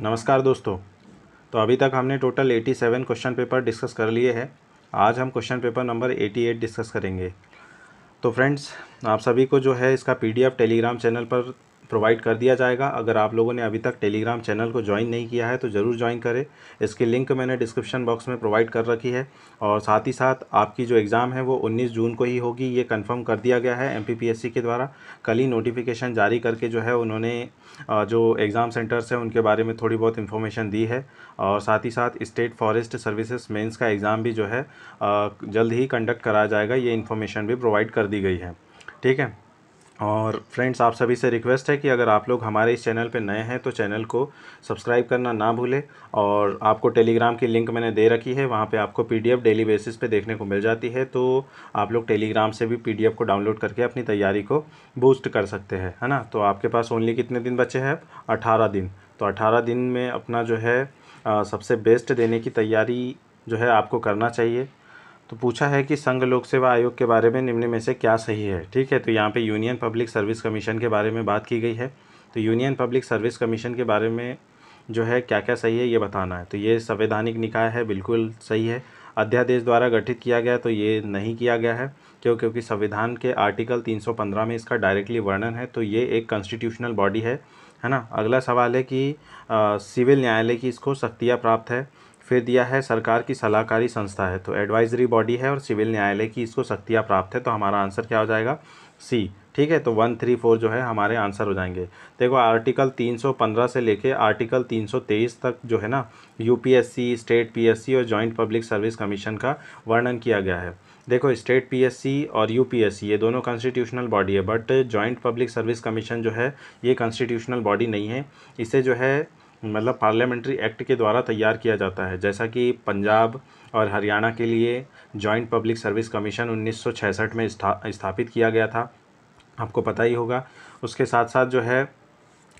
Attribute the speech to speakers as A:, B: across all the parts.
A: नमस्कार दोस्तों तो अभी तक हमने टोटल 87 क्वेश्चन पेपर डिस्कस कर लिए हैं आज हम क्वेश्चन पेपर नंबर 88 डिस्कस करेंगे तो फ्रेंड्स आप सभी को जो है इसका पीडीएफ टेलीग्राम चैनल पर प्रोवाइड कर दिया जाएगा अगर आप लोगों ने अभी तक टेलीग्राम चैनल को ज्वाइन नहीं किया है तो ज़रूर ज्वाइन करें इसके लिंक मैंने डिस्क्रिप्शन बॉक्स में प्रोवाइड कर रखी है और साथ ही साथ आपकी जो एग्ज़ाम है वो 19 जून को ही होगी ये कंफर्म कर दिया गया है एमपीपीएससी के द्वारा कल ही नोटिफिकेशन जारी करके जो है उन्होंने जो एग्ज़ाम सेंटर्स हैं उनके बारे में थोड़ी बहुत इन्फॉर्मेशन दी है और साथ ही साथ स्टेट फॉरेस्ट सर्विसेज मेन्स का एग्ज़ाम भी जो है जल्द ही कंडक्ट कराया जाएगा ये इन्फॉर्मेशन भी प्रोवाइड कर दी गई है ठीक है और फ्रेंड्स आप सभी से रिक्वेस्ट है कि अगर आप लोग हमारे इस चैनल पर नए हैं तो चैनल को सब्सक्राइब करना ना भूलें और आपको टेलीग्राम की लिंक मैंने दे रखी है वहाँ पे आपको पीडीएफ डेली बेसिस पे देखने को मिल जाती है तो आप लोग टेलीग्राम से भी पीडीएफ को डाउनलोड करके अपनी तैयारी को बूस्ट कर सकते हैं है ना तो आपके पास ओनली कितने दिन बचे हैं अठारह दिन तो अठारह दिन में अपना जो है आ, सबसे बेस्ट देने की तैयारी जो है आपको करना चाहिए तो पूछा है कि संघ लोक सेवा आयोग के बारे में निम्न में से क्या सही है ठीक है तो यहाँ पे यूनियन पब्लिक सर्विस कमीशन के बारे में बात की गई है तो यूनियन पब्लिक सर्विस कमीशन के बारे में जो है क्या क्या सही है ये बताना है तो ये संवैधानिक निकाय है बिल्कुल सही है अध्यादेश द्वारा गठित किया गया तो ये नहीं किया गया है क्यों क्योंकि संविधान के आर्टिकल 315 में इसका डायरेक्टली वर्णन है तो ये एक कॉन्स्टिट्यूशनल बॉडी है है ना अगला सवाल है कि सिविल न्यायालय की इसको शक्तियाँ प्राप्त है फिर दिया है सरकार की सलाहकारी संस्था है तो एडवाइजरी बॉडी है और सिविल न्यायालय की इसको शक्तियाँ प्राप्त है तो हमारा आंसर क्या हो जाएगा सी ठीक है तो वन थ्री फोर जो है हमारे आंसर हो जाएंगे देखो आर्टिकल तीन सौ पंद्रह से लेके आर्टिकल तीन सौ तेईस तक जो है ना यूपीएससी स्टेट पीएससी और जॉइंट पब्लिक सर्विस कमीशन का वर्णन किया गया है देखो स्टेट पीएससी और यूपीएससी ये दोनों कॉन्स्टिट्यूशनल बॉडी है but joint public service commission जो है ये कॉन्स्टिट्यूशनल बॉडी नहीं है इसे जो है मतलब पार्लियामेंट्री एक्ट के द्वारा तैयार किया जाता है जैसा कि पंजाब और हरियाणा के लिए जॉइंट पब्लिक सर्विस कमीशन उन्नीस में स्था, स्थापित किया गया था आपको पता ही होगा उसके साथ साथ जो है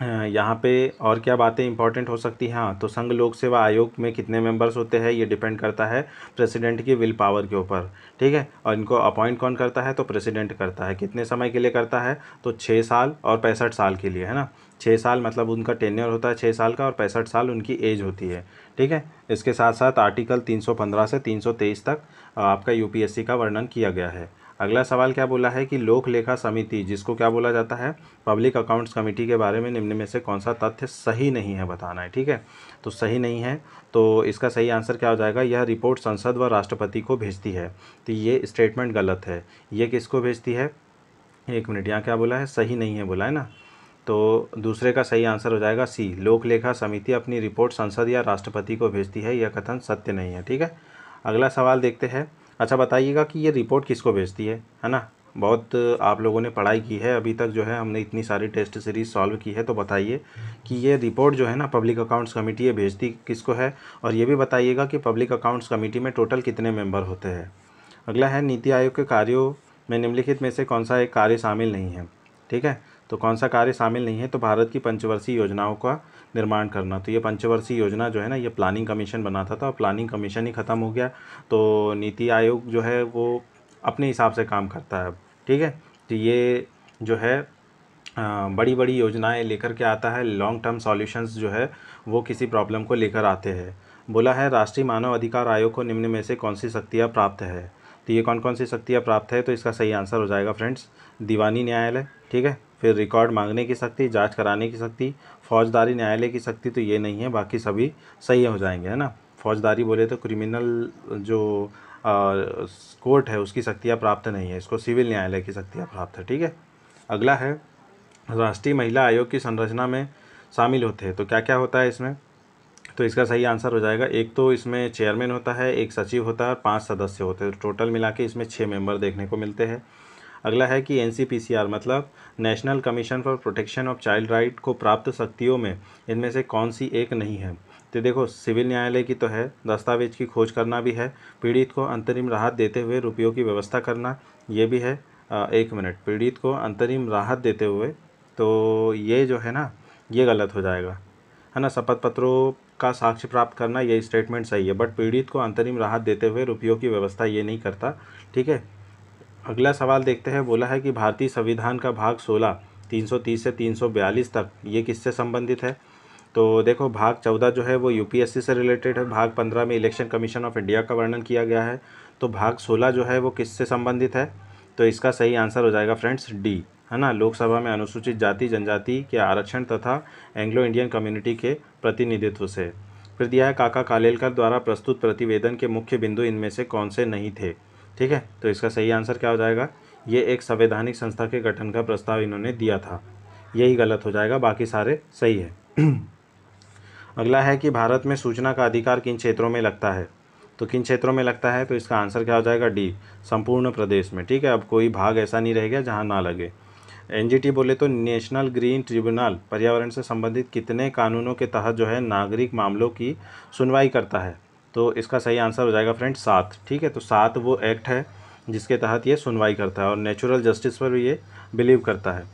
A: यहाँ पे और क्या बातें इंपॉर्टेंट हो सकती हैं हाँ तो संघ लोक सेवा आयोग में कितने मेंबर्स होते हैं ये डिपेंड करता है प्रेसिडेंट की विल पावर के ऊपर ठीक है और इनको अपॉइंट कौन करता है तो प्रेसिडेंट करता है कितने समय के लिए करता है तो छः साल और पैंसठ साल के लिए है ना छः साल मतलब उनका टेन्योर होता है छः साल का और पैंसठ साल उनकी एज होती है ठीक है इसके साथ साथ आर्टिकल 315 से 323 तक आपका यूपीएससी का वर्णन किया गया है अगला सवाल क्या बोला है कि लोक लेखा समिति जिसको क्या बोला जाता है पब्लिक अकाउंट्स कमेटी के बारे में निम्न में से कौन सा तथ्य सही नहीं है बताना है ठीक है तो सही नहीं है तो इसका सही आंसर क्या हो जाएगा यह रिपोर्ट संसद व राष्ट्रपति को भेजती है तो ये स्टेटमेंट गलत है ये किसको भेजती है एक मिनट यहाँ क्या बोला है सही नहीं है बोला है ना तो दूसरे का सही आंसर हो जाएगा सी लोक लेखा समिति अपनी रिपोर्ट संसद या राष्ट्रपति को भेजती है यह कथन सत्य नहीं है ठीक है अगला सवाल देखते हैं अच्छा बताइएगा कि ये रिपोर्ट किसको भेजती है है ना बहुत आप लोगों ने पढ़ाई की है अभी तक जो है हमने इतनी सारी टेस्ट सीरीज सॉल्व की है तो बताइए कि ये रिपोर्ट जो है ना पब्लिक अकाउंट्स कमेटी ये भेजती किसको है और ये भी बताइएगा कि पब्लिक अकाउंट्स कमेटी में टोटल कितने मेंबर होते हैं अगला है नीति आयोग के कार्यों में निम्नलिखित में से कौन सा एक कार्य शामिल नहीं है ठीक है तो कौन सा कार्य शामिल नहीं है तो भारत की पंचवर्षीय योजनाओं का निर्माण करना तो ये पंचवर्षीय योजना जो है ना ये प्लानिंग कमीशन बनाता था और प्लानिंग कमीशन ही ख़त्म हो गया तो नीति आयोग जो है वो अपने हिसाब से काम करता है ठीक है तो ये जो है बड़ी बड़ी योजनाएं लेकर के आता है लॉन्ग टर्म सॉल्यूशंस जो है वो किसी प्रॉब्लम को लेकर आते हैं बोला है राष्ट्रीय मानव अधिकार आयोग को निम्न में से कौन सी शक्तियाँ प्राप्त है तो ये कौन कौन सी शक्तियाँ प्राप्त है तो इसका सही आंसर हो जाएगा फ्रेंड्स दीवानी न्यायालय ठीक है फिर रिकॉर्ड मांगने की शक्ति जांच कराने की शक्ति फौजदारी न्यायालय की शक्ति तो ये नहीं है बाकी सभी सही हो जाएंगे है ना फौजदारी बोले तो क्रिमिनल जो कोर्ट है उसकी शक्तियाँ प्राप्त नहीं है इसको सिविल न्यायालय की शक्तियाँ प्राप्त है ठीक है अगला है राष्ट्रीय महिला आयोग की संरचना में शामिल होते हैं तो क्या क्या होता है इसमें तो इसका सही आंसर हो जाएगा एक तो इसमें चेयरमैन होता है एक सचिव होता है और पांच सदस्य होते हैं टोटल तो मिला के इसमें छः मेंबर देखने को मिलते हैं अगला है कि एन मतलब national commission for protection of child right को प्राप्त शक्तियों में इनमें से कौन सी एक नहीं है तो देखो सिविल न्यायालय की तो है दस्तावेज की खोज करना भी है पीड़ित को अंतरिम राहत देते हुए रुपयों की व्यवस्था करना ये भी है एक मिनट पीड़ित को अंतरिम राहत देते हुए तो ये जो है ना ये गलत हो जाएगा है ना शपथ पत्रों का साक्ष्य प्राप्त करना ये स्टेटमेंट सही है बट पीड़ित को अंतरिम राहत देते हुए रुपयों की व्यवस्था ये नहीं करता ठीक है अगला सवाल देखते हैं बोला है कि भारतीय संविधान का भाग 16 330 से 342 तक ये किससे संबंधित है तो देखो भाग 14 जो है वो यूपीएससी से रिलेटेड है भाग 15 में इलेक्शन कमीशन ऑफ इंडिया का वर्णन किया गया है तो भाग 16 जो है वो किससे संबंधित है तो इसका सही आंसर हो जाएगा फ्रेंड्स डी है ना लोकसभा में अनुसूचित जाति जनजाति के आरक्षण तथा एंग्लो इंडियन कम्युनिटी के प्रतिनिधित्व से फिर दिया है काका कालेलकर द्वारा प्रस्तुत प्रतिवेदन के मुख्य बिंदु इनमें से कौन से नहीं थे ठीक है तो इसका सही आंसर क्या हो जाएगा ये एक संवैधानिक संस्था के गठन का प्रस्ताव इन्होंने दिया था यही गलत हो जाएगा बाकी सारे सही है अगला है कि भारत में सूचना का अधिकार किन क्षेत्रों में लगता है तो किन क्षेत्रों में लगता है तो इसका आंसर क्या हो जाएगा डी संपूर्ण प्रदेश में ठीक है अब कोई भाग ऐसा नहीं रहेगा जहाँ ना लगे एनजीटी बोले तो नेशनल ग्रीन ट्रिब्यूनल पर्यावरण से संबंधित कितने कानूनों के तहत जो है नागरिक मामलों की सुनवाई करता है तो इसका सही आंसर हो जाएगा फ्रेंड सात ठीक है तो सात वो एक्ट है जिसके तहत ये सुनवाई करता है और नेचुरल जस्टिस पर भी ये बिलीव करता है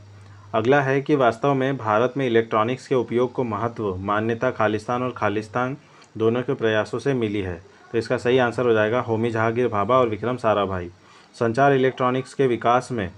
A: अगला है कि वास्तव में भारत में इलेक्ट्रॉनिक्स के उपयोग को महत्व मान्यता खालिस्तान और खालिस्तान दोनों के प्रयासों से मिली है तो इसका सही आंसर हो जाएगा होमी जहांगीर भाभा और विक्रम साराभाई संचार इलेक्ट्रॉनिक्स के विकास में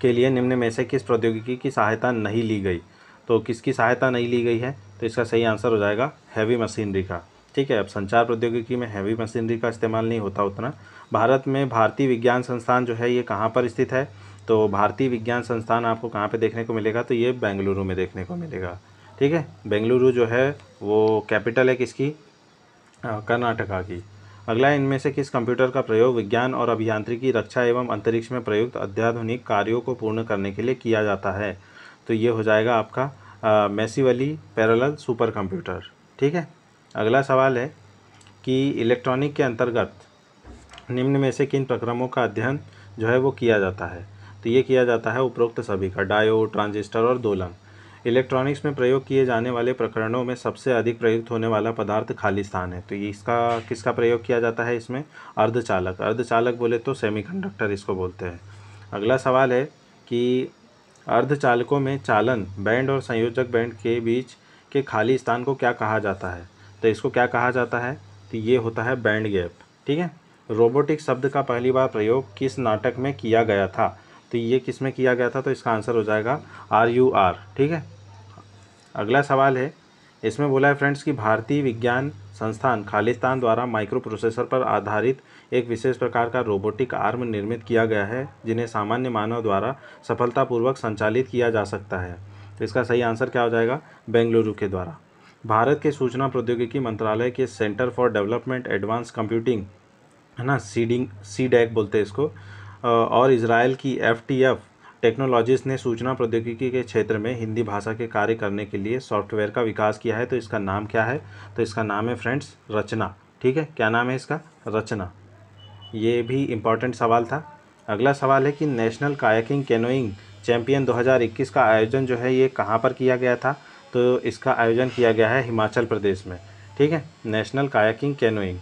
A: के लिए निम्न में से किस प्रौद्योगिकी की सहायता नहीं ली गई तो किसकी सहायता नहीं ली गई है तो इसका सही आंसर हो जाएगा हैवी मशीनरी का ठीक है अब संचार प्रौद्योगिकी में हैवी मशीनरी का इस्तेमाल नहीं होता उतना भारत में भारतीय विज्ञान संस्थान जो है ये कहाँ पर स्थित है तो भारतीय विज्ञान संस्थान आपको कहाँ पर देखने को मिलेगा तो ये बेंगलुरु में देखने को मिलेगा ठीक है बेंगलुरु जो है वो कैपिटल है किसकी कर्नाटका की अगला इनमें से किस कंप्यूटर का प्रयोग विज्ञान और अभियांत्रिकी रक्षा एवं अंतरिक्ष में प्रयुक्त अत्याधुनिक कार्यों को पूर्ण करने के लिए किया जाता है तो ये हो जाएगा आपका मैसीवली पैरल सुपर कंप्यूटर ठीक है अगला सवाल है कि इलेक्ट्रॉनिक के अंतर्गत निम्न में से किन प्रक्रमों का अध्ययन जो है वो किया जाता है तो ये किया जाता है उपरोक्त सभी का डायो ट्रांजिस्टर और दोलन इलेक्ट्रॉनिक्स में प्रयोग किए जाने वाले प्रकरणों में सबसे अधिक प्रयुक्त होने वाला पदार्थ खाली स्थान है तो इसका किसका प्रयोग किया जाता है इसमें अर्धचालक अर्धचालक बोले तो सेमीकंडक्टर इसको बोलते हैं अगला सवाल है कि अर्धचालकों में चालन बैंड और संयोजक बैंड के बीच के खाली स्थान को क्या कहा जाता है तो इसको क्या कहा जाता है तो ये होता है बैंड गैप ठीक है रोबोटिक शब्द का पहली बार प्रयोग किस नाटक में किया गया था तो ये किस में किया गया था तो इसका आंसर हो जाएगा आर यू आर ठीक है अगला सवाल है इसमें बोला है फ्रेंड्स कि भारतीय विज्ञान संस्थान खालिस्तान द्वारा माइक्रो प्रोसेसर पर आधारित एक विशेष प्रकार का रोबोटिक आर्म निर्मित किया गया है जिन्हें सामान्य मानव द्वारा सफलतापूर्वक संचालित किया जा सकता है तो इसका सही आंसर क्या हो जाएगा बेंगलुरु के द्वारा भारत के सूचना प्रौद्योगिकी मंत्रालय के centre for development advance computing है ना सीडिंग सी डैक बोलते हैं इसको और इसराइल की एफ टी एफ टेक्नोलॉजीज ने सूचना प्रौद्योगिकी के क्षेत्र में हिंदी भाषा के कार्य करने के लिए सॉफ्टवेयर का विकास किया है तो इसका नाम क्या है तो इसका नाम है फ्रेंड्स रचना ठीक है क्या नाम है इसका रचना ये भी इम्पॉर्टेंट सवाल था अगला सवाल है कि नेशनल कायाकिंग कैनोइंग चैम्पियन 2021 का आयोजन जो है ये कहाँ पर किया गया था तो इसका आयोजन किया गया है हिमाचल प्रदेश में ठीक है नेशनल कायाकिंग कैनोइंग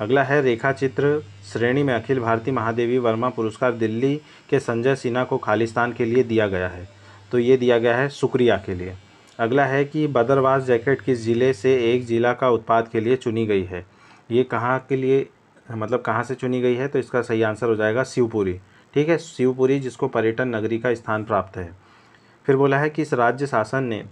A: अगला है रेखा चित्र श्रेणी में अखिल भारतीय महादेवी वर्मा पुरस्कार दिल्ली के संजय सिन्हा को खालिस्तान के लिए दिया गया है तो ये दिया गया है शुक्रिया के लिए अगला है कि बदरवास जैकेट किस ज़िले से एक ज़िला का उत्पाद के लिए चुनी गई है ये कहाँ के लिए मतलब कहाँ से चुनी गई है तो इसका सही आंसर हो जाएगा शिवपुरी ठीक है शिवपुरी जिसको पर्यटन नगरी का स्थान प्राप्त है फिर बोला है कि इस राज्य शासन ने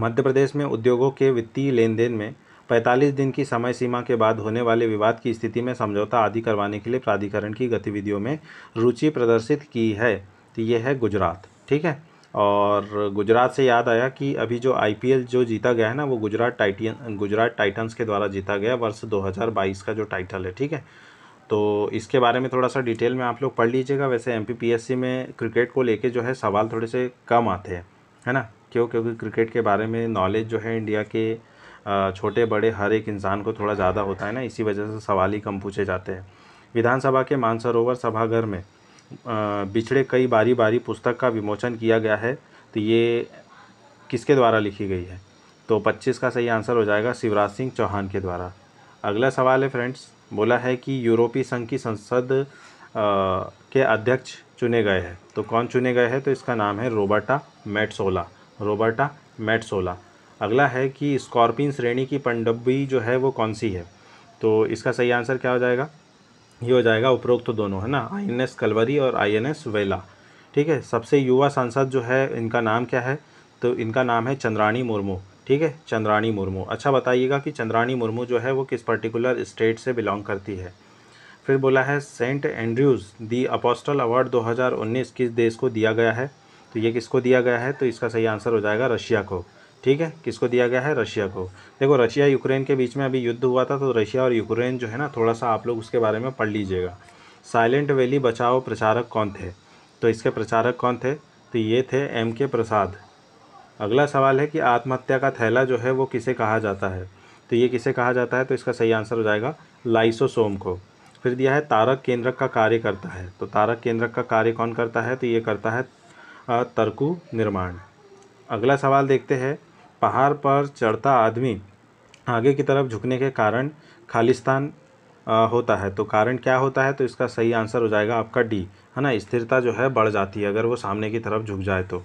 A: मध्य प्रदेश में उद्योगों के वित्तीय लेन देन में 45 दिन की समय सीमा के बाद होने वाले विवाद की स्थिति में समझौता आदि करवाने के लिए प्राधिकरण की गतिविधियों में रुचि प्रदर्शित की है तो ये है गुजरात ठीक है और गुजरात से याद आया कि अभी जो आई जो जीता गया है ना वो गुजरात टाइटियन गुजरात टाइटन्स के द्वारा जीता गया वर्ष 2022 का जो टाइटल है ठीक है तो इसके बारे में थोड़ा सा डिटेल में आप लोग पढ़ लीजिएगा वैसे एम में क्रिकेट को लेके जो है सवाल थोड़े से कम आते हैं है ना क्यों क्योंकि क्रिकेट के बारे में नॉलेज जो है इंडिया के छोटे बड़े हर एक इंसान को थोड़ा ज़्यादा होता है ना इसी वजह से सवाल ही कम पूछे जाते हैं विधानसभा के मानसरोवर सभाघर में बिछड़े कई बारी बारी पुस्तक का विमोचन किया गया है तो ये किसके द्वारा लिखी गई है तो 25 का सही आंसर हो जाएगा शिवराज सिंह चौहान के द्वारा अगला सवाल है फ्रेंड्स बोला है कि यूरोपीय संघ की संसद के अध्यक्ष चुने गए हैं तो कौन चुने गए हैं तो इसका नाम है रोबर्टा मेटसोला रोबर्टा मेटसोला अगला है कि स्कॉर्पिन श्रेणी की पनडुब्बी जो है वो कौन सी है तो इसका सही आंसर क्या हो जाएगा ये हो जाएगा उपरोक्त तो दोनों है ना आई एन एस कलवरी और आई एन एस वेला ठीक है सबसे युवा सांसद जो है इनका नाम क्या है तो इनका नाम है चंद्राणी मुर्मू ठीक है चंद्राणी मुर्मू अच्छा बताइएगा कि चंद्राणी मुर्मू जो है वो किस पर्टिकुलर स्टेट से बिलोंग करती है फिर बोला है saint Andrews the apostle award 2019 किस देश को दिया गया है तो ये किसको दिया गया है तो इसका सही आंसर हो जाएगा रशिया को ठीक है किसको दिया गया है रशिया को देखो रशिया यूक्रेन के बीच में अभी युद्ध हुआ था तो रशिया और यूक्रेन जो है ना थोड़ा सा आप लोग उसके बारे में पढ़ लीजिएगा साइलेंट वैली बचाओ प्रचारक कौन थे तो इसके प्रचारक कौन थे तो ये थे एम के प्रसाद अगला सवाल है कि आत्महत्या का थैला जो है वो किसे कहा जाता है तो ये किसे कहा जाता है तो इसका सही आंसर हो जाएगा लाइसोसोम को फिर दिया है तारक केंद्रक का कार्य करता है तो तारक केंद्रक का कार्य कौन करता है तो ये करता है तर्कु निर्माण अगला सवाल देखते हैं पहाड़ पर चढ़ता आदमी आगे की तरफ झुकने के कारण खालिस्तान होता है तो कारण क्या होता है तो इसका सही आंसर हो जाएगा आपका डी है ना स्थिरता जो है बढ़ जाती है अगर वो सामने की तरफ झुक जाए तो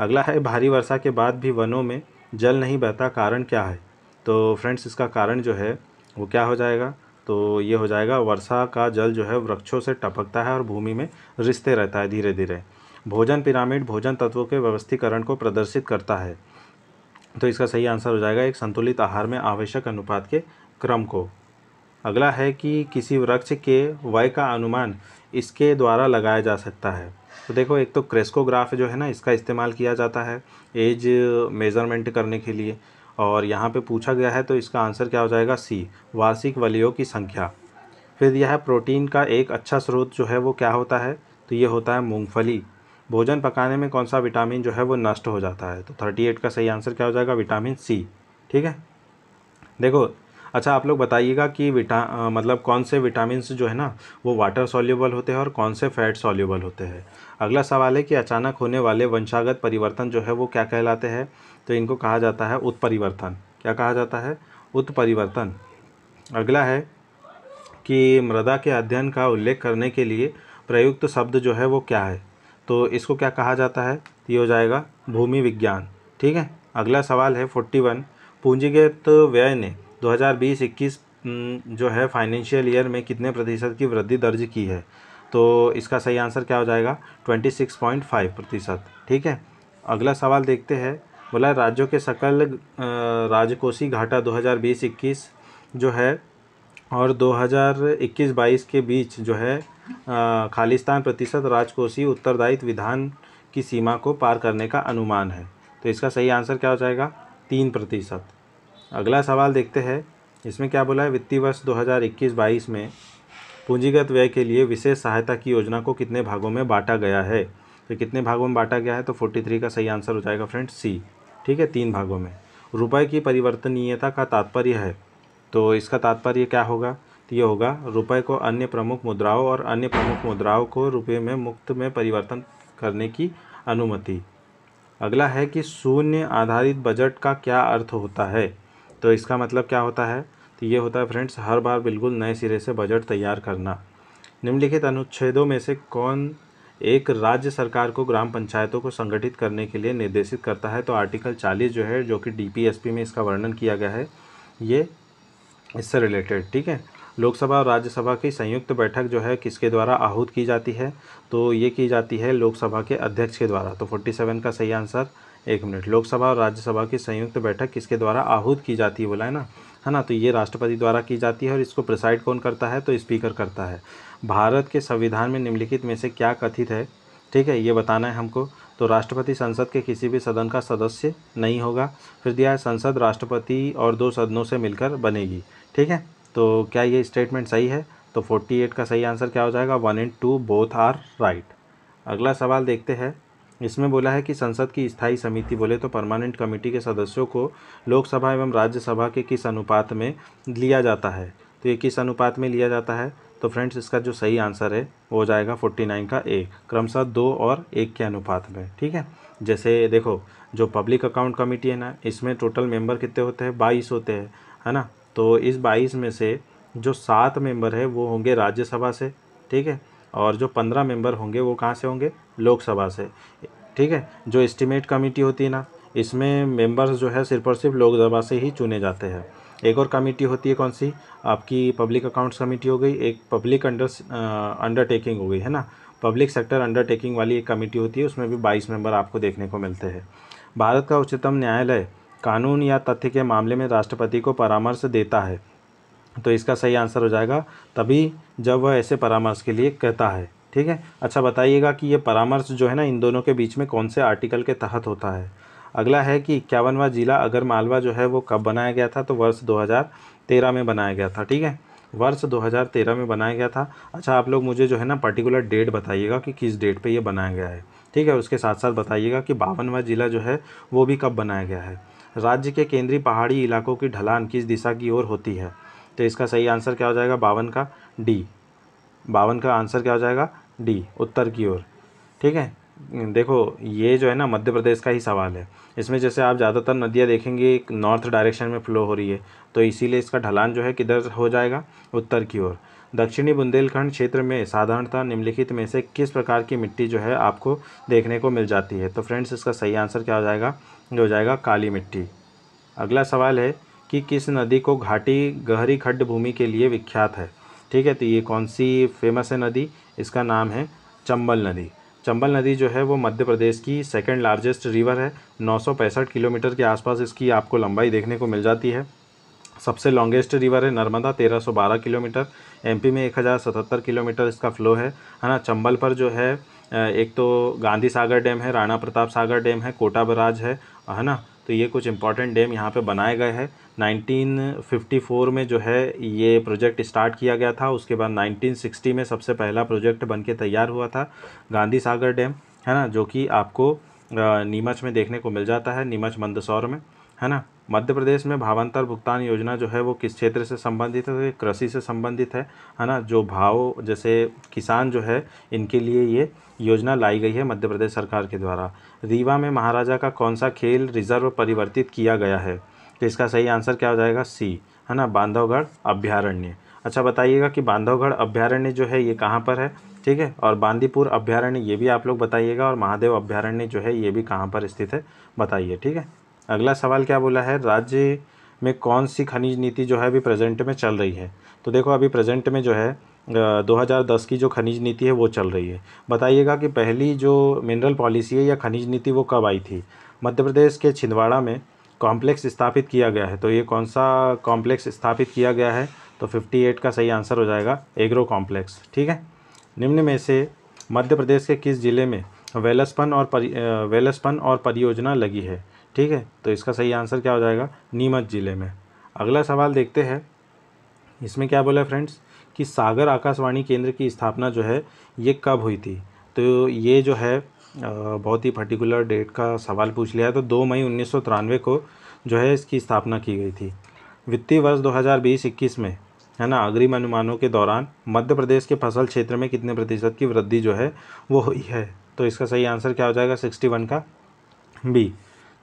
A: अगला है भारी वर्षा के बाद भी वनों में जल नहीं बहता कारण क्या है तो फ्रेंड्स इसका कारण जो है वो क्या हो जाएगा तो ये हो जाएगा वर्षा का जल जो है वृक्षों से टपकता है और भूमि में रिश्ते रहता है धीरे धीरे भोजन पिरामिड भोजन तत्वों के व्यवस्थीकरण को प्रदर्शित करता है तो इसका सही आंसर हो जाएगा एक संतुलित आहार में आवश्यक अनुपात के क्रम को अगला है कि किसी वृक्ष के वय का अनुमान इसके द्वारा लगाया जा सकता है तो देखो एक तो क्रेस्कोग्राफ जो है ना इसका इस्तेमाल किया जाता है एज मेज़रमेंट करने के लिए और यहाँ पे पूछा गया है तो इसका आंसर क्या हो जाएगा सी वार्षिक वलियों की संख्या फिर यह प्रोटीन का एक अच्छा स्रोत जो है वो क्या होता है तो ये होता है मूँगफली भोजन पकाने में कौन सा विटामिन जो है वो नष्ट हो जाता है तो थर्टी एट का सही आंसर क्या हो जाएगा विटामिन सी ठीक है देखो अच्छा आप लोग बताइएगा कि विटा आ, मतलब कौन से विटामिन जो है ना वो वाटर सॉल्यूबल होते हैं और कौन से फैट सॉल्यूबल होते हैं अगला सवाल है कि अचानक होने वाले वंशागत परिवर्तन जो है वो क्या कहलाते हैं तो इनको कहा जाता है उत्परिवर्तन क्या कहा जाता है उत्परिवर्तन अगला है कि मृदा के अध्ययन का उल्लेख करने के लिए प्रयुक्त शब्द जो है वो क्या है तो इसको क्या कहा जाता है ये हो जाएगा भूमि विज्ञान ठीक है अगला सवाल है फोर्टी वन पूंजीगत व्यय ने 2020-21 जो है फाइनेंशियल ईयर में कितने प्रतिशत की वृद्धि दर्ज की है तो इसका सही आंसर क्या हो जाएगा 26.5 प्रतिशत ठीक है अगला सवाल देखते हैं बोला राज्यों के सकल राजकोषीय घाटा 2020-21 जो है और 2021-22 के बीच जो है खालिस्तान प्रतिशत राजकोषीय उत्तरदायित्व विधान की सीमा को पार करने का अनुमान है तो इसका सही आंसर क्या हो जाएगा तीन प्रतिशत अगला सवाल देखते हैं इसमें क्या बोला है वित्तीय वर्ष 2021-22 में पूंजीगत व्यय के लिए विशेष सहायता की योजना को कितने भागों में बांटा गया है तो कितने भागों में बांटा गया है तो 43 का सही आंसर हो जाएगा फ्रेंड सी ठीक है तीन भागों में रुपए की परिवर्तनीयता का तात्पर्य है तो इसका तात्पर्य क्या होगा ये होगा रुपए को अन्य प्रमुख मुद्राओं और अन्य प्रमुख मुद्राओं को रुपये में मुफ्त में परिवर्तन करने की अनुमति अगला है कि शून्य आधारित बजट का क्या अर्थ होता है तो इसका मतलब क्या होता है तो ये होता है फ्रेंड्स हर बार बिल्कुल नए सिरे से बजट तैयार करना निम्नलिखित अनुच्छेदों में से कौन एक राज्य सरकार को ग्राम पंचायतों को संगठित करने के लिए निर्देशित करता है तो आर्टिकल 40 जो है जो कि डीपीएसपी में इसका वर्णन किया गया है ये इससे रिलेटेड ठीक है लोकसभा और राज्यसभा की संयुक्त बैठक जो है किसके द्वारा आहूत की जाती है तो ये की जाती है लोकसभा के अध्यक्ष के द्वारा तो फोर्टी सेवन का सही आंसर एक मिनट लोकसभा और राज्यसभा की संयुक्त बैठक किसके द्वारा आहूत की जाती है बोला है ना है ना तो ये राष्ट्रपति द्वारा की जाती है और इसको प्रिसाइड कौन करता है तो स्पीकर करता है भारत के संविधान में निम्नलिखित में से क्या कथित है ठीक है ये बताना है हमको तो राष्ट्रपति संसद के किसी भी सदन का सदस्य नहीं होगा फिर दिया है संसद राष्ट्रपति और दो सदनों से मिलकर बनेगी ठीक है तो क्या ये स्टेटमेंट सही है तो फोर्टी एट का सही आंसर क्या हो जाएगा one and two both are right अगला सवाल देखते हैं इसमें बोला है कि संसद की स्थायी समिति बोले तो परमानेंट कमेटी के सदस्यों को लोकसभा एवं राज्यसभा के किस अनुपात में लिया जाता है तो ये किस अनुपात में लिया जाता है तो फ्रेंड्स इसका जो सही आंसर है वो हो जाएगा फोर्टी नाइन का एक क्रमशः दो और एक के अनुपात में ठीक है जैसे देखो जो पब्लिक अकाउंट कमेटी है ना इसमें टोटल मेंबर कितने होते हैं बाईस होते हैं है ना तो इस बाईस में से जो सात मेंबर है वो होंगे राज्यसभा से ठीक है और जो पंद्रह मेंबर होंगे वो कहाँ से होंगे लोकसभा से ठीक है जो एस्टिमेट कमेटी होती है ना इसमें मेंबर्स जो है सिर्फ और सिर्फ लोकसभा से ही चुने जाते हैं एक और कमेटी होती है कौन सी आपकी पब्लिक अकाउंट्स कमेटी हो गई एक पब्लिक अंडर अंडरटेकिंग हो गई है ना पब्लिक सेक्टर अंडरटेकिंग वाली एक कमेटी होती है उसमें भी बाईस मेंबर आपको देखने को मिलते हैं भारत का उच्चतम न्यायालय कानून या तथ्य के मामले में राष्ट्रपति को परामर्श देता है तो इसका सही आंसर हो जाएगा तभी जब वह ऐसे परामर्श के लिए कहता है ठीक है अच्छा बताइएगा कि ये परामर्श जो है ना इन दोनों के बीच में कौन से आर्टिकल के तहत होता है अगला है कि इक्यावनवा जिला अगर मालवा जो है वो कब बनाया गया था तो वर्ष 2013 में बनाया गया था ठीक है वर्ष 2013 में बनाया गया था अच्छा आप लोग मुझे जो है ना पर्टिकुलर डेट बताइएगा कि किस डेट पे ये बनाया गया है ठीक है उसके साथ साथ बताइएगा कि बावनवा ज़िला जो है वो भी कब बनाया गया है राज्य के केंद्रीय पहाड़ी इलाकों की ढलान किस दिशा की ओर होती है तो इसका सही आंसर क्या हो जाएगा बावन का डी बावन का आंसर क्या हो जाएगा डी उत्तर की ओर ठीक है देखो ये जो है ना मध्य प्रदेश का ही सवाल है इसमें जैसे आप ज़्यादातर नदियाँ देखेंगे नॉर्थ डायरेक्शन में फ़्लो हो रही है तो इसीलिए इसका ढलान जो है किधर हो जाएगा उत्तर की ओर दक्षिणी बुंदेलखंड क्षेत्र में साधारणतः निम्नलिखित में से किस प्रकार की मिट्टी जो है आपको देखने को मिल जाती है तो फ्रेंड्स इसका सही आंसर क्या हो जाएगा जो हो जाएगा काली मिट्टी अगला सवाल है कि किस नदी को घाटी गहरी खड्ड भूमि के लिए विख्यात है ठीक है तो ये कौन सी फेमस है नदी इसका नाम है चंबल नदी चंबल नदी जो है वो मध्य प्रदेश की सेकेंड लार्जेस्ट रिवर है नौ किलोमीटर के आसपास इसकी आपको लंबाई देखने को मिल जाती है सबसे लॉन्गेस्ट रिवर है नर्मदा 1312 किलोमीटर एमपी में 1077 किलोमीटर इसका फ्लो है है ना चंबल पर जो है एक तो गांधी सागर डैम है राणा प्रताप सागर डैम है कोटा बराज है है ना तो ये कुछ इंपॉर्टेंट डैम यहाँ पे बनाए गए हैं 1954 में जो है ये प्रोजेक्ट स्टार्ट किया गया था उसके बाद 1960 में सबसे पहला प्रोजेक्ट बन के तैयार हुआ था गांधी सागर डैम है ना जो कि आपको नीमच में देखने को मिल जाता है नीमच मंदसौर में है ना मध्य प्रदेश में भावांतर भुगतान योजना जो है वो किस क्षेत्र से संबंधित है तो कृषि से संबंधित है है ना जो भाव जैसे किसान जो है इनके लिए ये योजना लाई गई है मध्य प्रदेश सरकार के द्वारा रीवा में महाराजा का कौन सा खेल रिजर्व परिवर्तित किया गया है तो इसका सही आंसर क्या हो जाएगा सी है ना बांधवगढ़ अभ्यारण्य अच्छा बताइएगा कि बांधवगढ़ अभ्यारण्य जो है ये कहाँ पर है ठीक है और बांदीपुर अभ्यारण्य ये भी आप लोग बताइएगा और महादेव अभ्यारण्य जो है ये भी कहाँ पर स्थित है बताइए ठीक है अगला सवाल क्या बोला है राज्य में कौन सी खनिज नीति जो है अभी प्रेजेंट में चल रही है तो देखो अभी प्रेजेंट में जो है 2010 की जो खनिज नीति है वो चल रही है बताइएगा कि पहली जो मिनरल पॉलिसी है या खनिज नीति वो कब आई थी मध्य प्रदेश के छिंदवाड़ा में कॉम्प्लेक्स स्थापित किया गया है तो ये कौन सा कॉम्प्लेक्स स्थापित किया गया है तो 58 का सही आंसर हो जाएगा एग्रो कॉम्प्लेक्स ठीक है निम्न में से मध्य प्रदेश के किस ज़िले में वेलसपन और परि वेलसपन और परियोजना लगी है ठीक है तो इसका सही आंसर क्या हो जाएगा नीमच ज़िले में अगला सवाल देखते हैं इसमें क्या बोला फ्रेंड्स कि सागर आकाशवाणी केंद्र की स्थापना जो है ये कब हुई थी तो ये जो है बहुत ही पर्टिकुलर डेट का सवाल पूछ लिया है तो दो मई उन्नीस को जो है इसकी स्थापना की गई थी वित्तीय वर्ष 2020-21 में है ना अग्रिम अनुमानों के दौरान मध्य प्रदेश के फसल क्षेत्र में कितने प्रतिशत की वृद्धि जो है वो हुई है तो इसका सही आंसर क्या हो जाएगा सिक्सटी वन का बी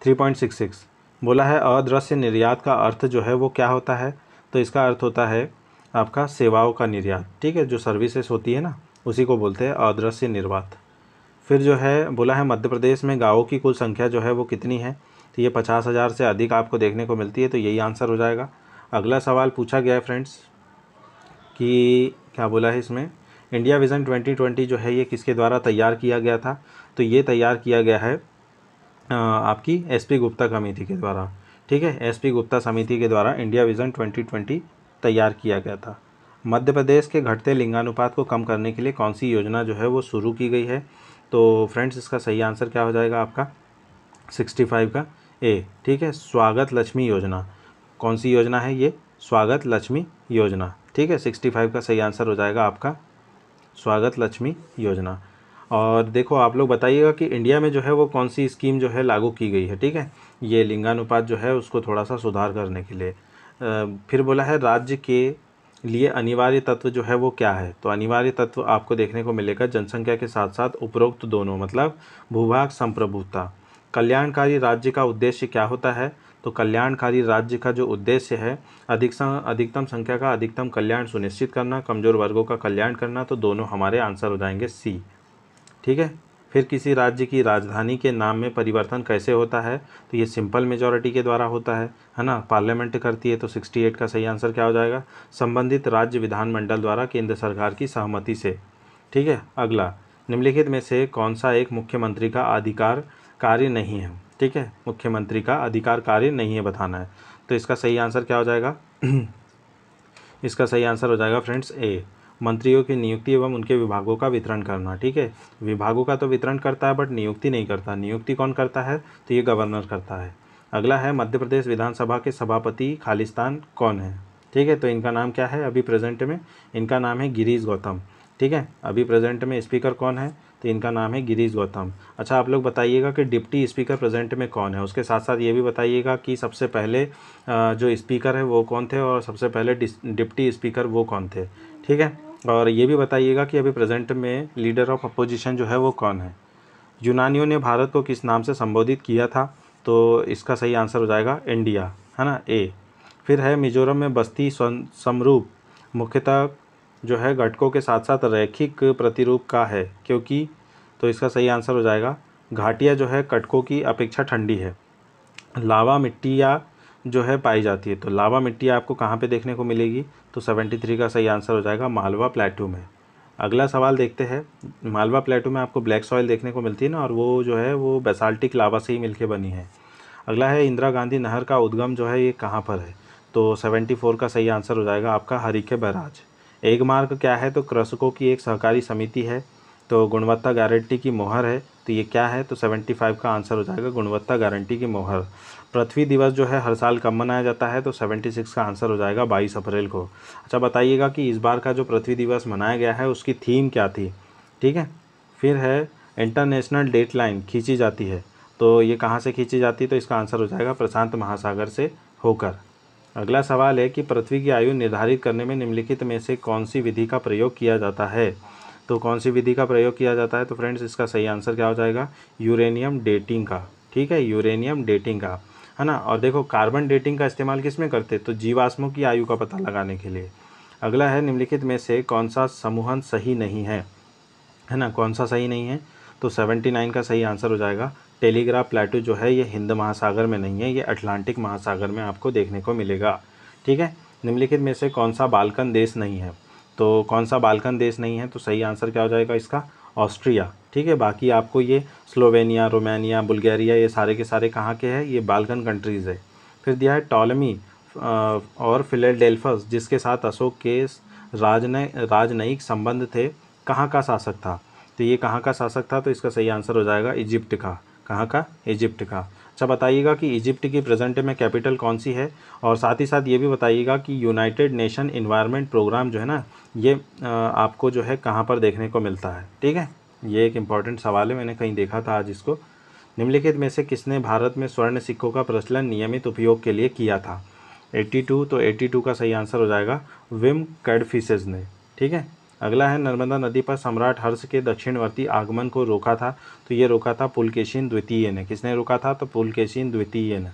A: 3.66 बोला है अदृश्य निर्यात का अर्थ जो है वो क्या होता है तो इसका अर्थ होता है आपका सेवाओं का निर्यात ठीक है जो सर्विसेस होती है ना उसी को बोलते हैं अदृश्य निर्वात फिर जो है बोला है मध्य प्रदेश में गाँवों की कुल संख्या जो है वो कितनी है तो ये पचास हज़ार से अधिक आपको देखने को मिलती है तो यही आंसर हो जाएगा अगला सवाल पूछा गया है फ्रेंड्स कि क्या बोला है इसमें इंडिया विज़न 2020 जो है ये किसके द्वारा तैयार किया गया था तो ये तैयार किया गया है आपकी एसपी गुप्ता कमेटी के द्वारा ठीक है एसपी गुप्ता समिति के द्वारा इंडिया विज़न 2020 तैयार किया गया था मध्य प्रदेश के घटते लिंगानुपात को कम करने के लिए कौन सी योजना जो है वो शुरू की गई है तो फ्रेंड्स इसका सही आंसर क्या हो जाएगा आपका 65 का ए ठीक है स्वागत लक्ष्मी योजना कौन सी योजना है ये स्वागत लक्ष्मी योजना ठीक है फाइव का सही आंसर हो जाएगा आपका स्वागत लक्ष्मी योजना और देखो आप लोग बताइएगा कि इंडिया में जो है वो कौन सी स्कीम जो है लागू की गई है ठीक है ये लिंगानुपात जो है उसको थोड़ा सा सुधार करने के लिए फिर बोला है राज्य के लिए अनिवार्य तत्व जो है वो क्या है तो अनिवार्य तत्व आपको देखने को मिलेगा जनसंख्या के साथ साथ उपरोक्त दोनों मतलब भूभाग संप्रभुता कल्याणकारी राज्य का उद्देश्य क्या होता है तो कल्याणकारी राज्य का जो उद्देश्य है अधिक अधिकतम संख्या का अधिकतम कल्याण सुनिश्चित करना कमजोर वर्गों का कल्याण करना तो दोनों हमारे आंसर हो जाएंगे सी ठीक है फिर किसी राज्य की राजधानी के नाम में परिवर्तन कैसे होता है तो ये सिंपल मेजॉरिटी के द्वारा होता है है ना पार्लियामेंट करती है तो 68 का सही आंसर क्या हो जाएगा संबंधित राज्य विधानमंडल द्वारा केंद्र सरकार की सहमति से ठीक है अगला निम्नलिखित में से कौन सा एक मुख्यमंत्री का अधिकार कार्य नहीं है ठीक है मुख्यमंत्री का अधिकार कार्य नहीं है बताना है तो इसका सही आंसर क्या हो जाएगा इसका सही आंसर हो जाएगा फ्रेंड्स ए मंत्रियों की नियुक्ति एवं उनके विभागों का वितरण करना ठीक है विभागों का तो वितरण करता है बट नियुक्ति नहीं करता नियुक्ति कौन करता है तो ये गवर्नर करता है अगला है मध्य प्रदेश विधानसभा के सभापति खालिस्तान कौन है ठीक है तो इनका नाम क्या है अभी प्रेजेंट में इनका नाम है गिरीश गौतम ठीक है अभी प्रेजेंट में स्पीकर कौन है तो इनका नाम है गिरीश गौतम अच्छा आप लोग बताइएगा कि डिप्टी स्पीकर प्रेजेंट में कौन है उसके साथ साथ ये भी बताइएगा कि सबसे पहले जो स्पीकर है वो कौन थे और सबसे पहले डिप्टी स्पीकर वो कौन थे ठीक है और ये भी बताइएगा कि अभी प्रेजेंट में लीडर ऑफ अपोजिशन जो है वो कौन है यूनानियों ने भारत को किस नाम से संबोधित किया था तो इसका सही आंसर हो जाएगा इंडिया है ना ए फिर है मिजोरम में बस्ती समरूप मुख्यतः जो है घटकों के साथ साथ रैखिक प्रतिरूप का है क्योंकि तो इसका सही आंसर हो जाएगा घाटिया जो है कटकों की अपेक्षा ठंडी है लावा मिट्टी या जो है पाई जाती है तो लावा मिट्टी आपको कहाँ पे देखने को मिलेगी तो 73 का सही आंसर हो जाएगा मालवा प्लेटू में अगला सवाल देखते हैं मालवा प्लेटू में आपको ब्लैक सॉयल देखने को मिलती है ना और वो जो है वो बेसाल्टिक लावा से ही मिलके बनी है अगला है इंदिरा गांधी नहर का उद्गम जो है ये कहाँ पर है तो फोर का सही आंसर हो जाएगा आपका हरीके बैराज एक मार्क क्या है तो कृषकों की एक सहकारी समिति है तो गुणवत्ता गारंटी की मोहर है तो ये क्या है तो 75 का आंसर हो जाएगा गुणवत्ता गारंटी की मोहर पृथ्वी दिवस जो है हर साल कब मनाया जाता है तो 76 का आंसर हो जाएगा 22 अप्रैल को अच्छा बताइएगा कि इस बार का जो पृथ्वी दिवस मनाया गया है उसकी थीम क्या थी ठीक है फिर है इंटरनेशनल डेट लाइन खींची जाती है तो ये कहाँ से खींची जाती है तो इसका आंसर हो जाएगा प्रशांत महासागर से होकर अगला सवाल है कि पृथ्वी की आयु निर्धारित करने में निम्नलिखित में से कौन सी विधि का प्रयोग किया जाता है तो कौन सी विधि का प्रयोग किया जाता है तो फ्रेंड्स इसका सही आंसर क्या हो जाएगा यूरेनियम डेटिंग का ठीक है यूरेनियम डेटिंग का है ना और देखो कार्बन डेटिंग का इस्तेमाल किस में करते तो जीवाश्मों की आयु का पता लगाने के लिए अगला है निम्नलिखित में से कौन सा समूहन सही नहीं है है ना कौन सा सही नहीं है तो सेवेंटी नाइन का सही आंसर हो जाएगा टेलीग्राफ प्लेटो जो है ये हिंद महासागर में नहीं है ये अटलांटिक महासागर में आपको देखने को मिलेगा ठीक है निम्नलिखित में से कौन सा बालकन देश नहीं है तो कौन सा बालकन देश नहीं है तो सही आंसर क्या हो जाएगा इसका ऑस्ट्रिया ठीक है बाकी आपको ये स्लोवेनिया रोमानिया बुल्गारिया ये सारे के सारे कहाँ के हैं ये बालकन कंट्रीज़ है फिर दिया है टॉलमी और फिलेडेल्फस जिसके साथ अशोक के राजनय राजनयिक संबंध थे कहाँ का शासक था तो ये कहाँ का शासक था तो इसका सही आंसर हो जाएगा इजिप्ट का कहाँ का इजिप्ट का अच्छा बताइएगा कि इजिप्ट की प्रेजेंट में कैपिटल कौन सी है और साथ ही साथ ये भी बताइएगा कि यूनाइटेड नेशन इन्वायरमेंट प्रोग्राम जो है ना ये आपको जो है कहाँ पर देखने को मिलता है ठीक है ये एक इम्पॉर्टेंट सवाल है मैंने कहीं देखा था आज इसको निम्नलिखित में से किसने भारत में स्वर्ण सिक्कों का प्रचलन नियमित उपयोग के लिए किया था 82 तो 82 का सही आंसर हो जाएगा विम कैडफिस ने ठीक है अगला है नर्मदा नदी पर सम्राट हर्ष के दक्षिणवर्ती आगमन को रोका था तो ये रोका था पुलकेशिन द्वितीय ने किसने रोका था तो पुलकेशिन द्वितीय ने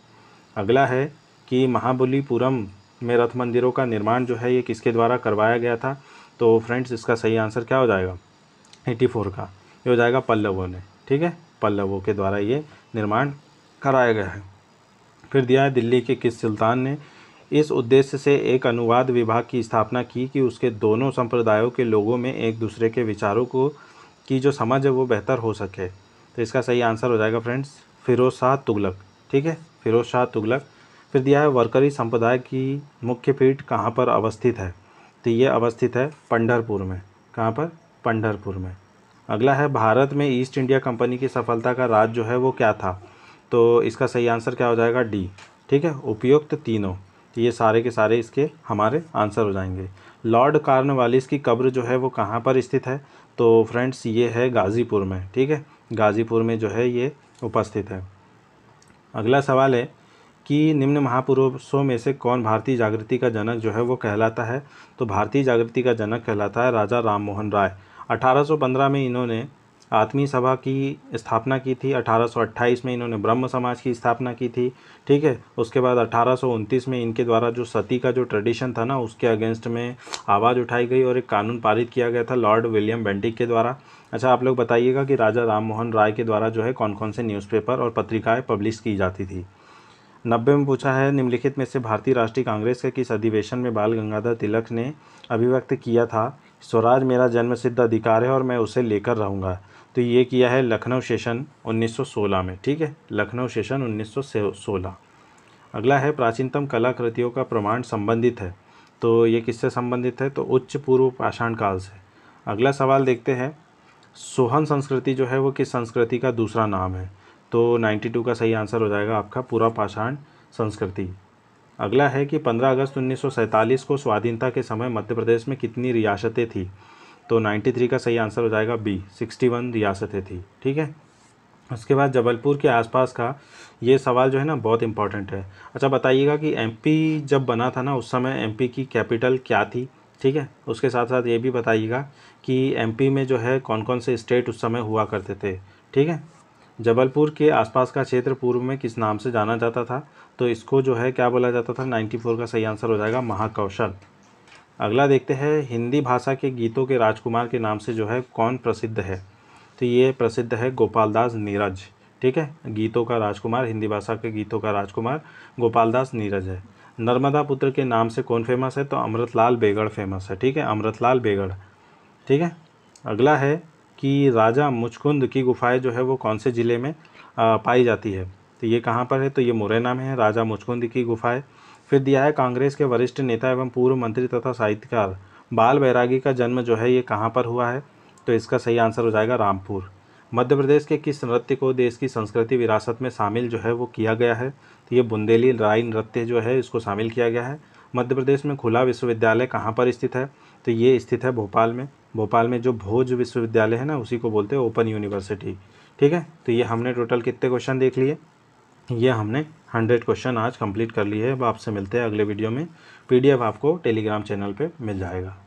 A: अगला है कि महाबलीपुरम में रथ मंदिरों का निर्माण जो है ये किसके द्वारा करवाया गया था तो फ्रेंड्स इसका सही आंसर क्या हो जाएगा एटी फोर का ये हो जाएगा पल्लवों ने ठीक है पल्लवों के द्वारा ये निर्माण कराया गया है फिर दिया है दिल्ली के किस सुल्तान ने इस उद्देश्य से एक अनुवाद विभाग की स्थापना की कि उसके दोनों संप्रदायों के लोगों में एक दूसरे के विचारों को की जो समझ है वो बेहतर हो सके तो इसका सही आंसर हो जाएगा फ्रेंड्स फिरोज शाह तुगलक ठीक है फिरोज शाह तुगलक फिर दिया है वर्करी संप्रदाय की मुख्य पीठ कहाँ पर अवस्थित है तो ये अवस्थित है पंडरपुर में कहाँ पर पंडरपुर में अगला है भारत में ईस्ट इंडिया कंपनी की सफलता का राज जो है वो क्या था तो इसका सही आंसर क्या हो जाएगा डी ठीक है उपयुक्त तीनों तो ये सारे के सारे इसके हमारे आंसर हो जाएंगे लॉर्ड कार्नवालिस की कब्र जो है वो कहाँ पर स्थित है तो फ्रेंड्स ये है गाज़ीपुर में ठीक है गाज़ीपुर में जो है ये उपस्थित है अगला सवाल है कि निम्न महापुरुषों में से कौन भारतीय जागृति का जनक जो है वो कहलाता है तो भारतीय जागृति का जनक कहलाता है राजा राम मोहन राय 1815 में इन्होंने आत्मीय सभा की स्थापना की थी 1828 में इन्होंने ब्रह्म समाज की स्थापना की थी ठीक है उसके बाद अठारह में इनके द्वारा जो सती का जो ट्रेडिशन था ना उसके अगेंस्ट में आवाज़ उठाई गई और एक कानून पारित किया गया था लॉर्ड विलियम बेंडिक के द्वारा अच्छा आप लोग बताइएगा कि राजा राम मोहन राय के द्वारा जो है कौन कौन से न्यूज़पेपर और पत्रिकाएँ पब्लिश की जाती थी नब्बे में पूछा है निम्नलिखित में से भारतीय राष्ट्रीय कांग्रेस के किस अधिवेशन में बाल गंगाधर तिलक ने अभिव्यक्त किया था स्वराज मेरा जन्मसिद्ध अधिकार है और मैं उसे लेकर रहूँगा तो ये किया है लखनऊ सेशन 1916 में ठीक है लखनऊ सेशन 1916 अगला है प्राचीनतम कलाकृतियों का प्रमाण संबंधित है तो ये किससे संबंधित है तो उच्च पूर्व पाषाण काल से अगला सवाल देखते हैं सोहन संस्कृति जो है वो किस संस्कृति का दूसरा नाम है तो 92 का सही आंसर हो जाएगा आपका पूरा पाषाण संस्कृति अगला है कि 15 अगस्त 1947 को स्वाधीनता के समय मध्य प्रदेश में कितनी रियासतें थी तो 93 का सही आंसर हो जाएगा बी 61 रियासतें थी ठीक है उसके बाद जबलपुर के आसपास का ये सवाल जो है ना बहुत इंपॉर्टेंट है अच्छा बताइएगा कि एमपी जब बना था ना उस समय एमपी की कैपिटल क्या थी ठीक है उसके साथ साथ ये भी बताइएगा कि एमपी में जो है कौन कौन से स्टेट उस समय हुआ करते थे ठीक है जबलपुर के आसपास का क्षेत्र पूर्व में किस नाम से जाना जाता था तो इसको जो है क्या बोला जाता था फोर का सही आंसर हो जाएगा महाकौशल अगला देखते हैं हिंदी भाषा के गीतों के राजकुमार के नाम से जो है कौन प्रसिद्ध है तो ये प्रसिद्ध है गोपालदास नीरज ठीक है गीतों का राजकुमार हिंदी भाषा के गीतों का राजकुमार गोपालदास नीरज है नर्मदा पुत्र के नाम से कौन फेमस है तो अमृतलाल बेगड़ फेमस है ठीक है अमृतलाल बेगड़ ठीक है अगला है कि राजा मुचकुंद की गुफाएं जो है वो कौन से ज़िले में आ, पाई जाती है तो ये कहाँ पर है तो ये मुरैना में है राजा मुचकुंद की गुफाएं फिर दिया है कांग्रेस के वरिष्ठ नेता एवं पूर्व मंत्री तथा साहित्यकार बाल बैरागी का जन्म जो है ये कहाँ पर हुआ है तो इसका सही आंसर हो जाएगा रामपुर मध्य प्रदेश के किस नृत्य को देश की संस्कृति विरासत में शामिल जो है वो किया गया है तो ये बुंदेली राय नृत्य जो है इसको शामिल किया गया है मध्य प्रदेश में खुला विश्वविद्यालय कहाँ पर स्थित है तो ये स्थित है भोपाल में भोपाल में जो भोज विश्वविद्यालय है ना उसी को बोलते हैं ओपन यूनिवर्सिटी ठीक है तो ये हमने टोटल कितने क्वेश्चन देख लिए ये हमने हंड्रेड क्वेश्चन आज कंप्लीट कर लिए है अब आपसे मिलते हैं अगले वीडियो में पीडीएफ आपको टेलीग्राम चैनल पे मिल जाएगा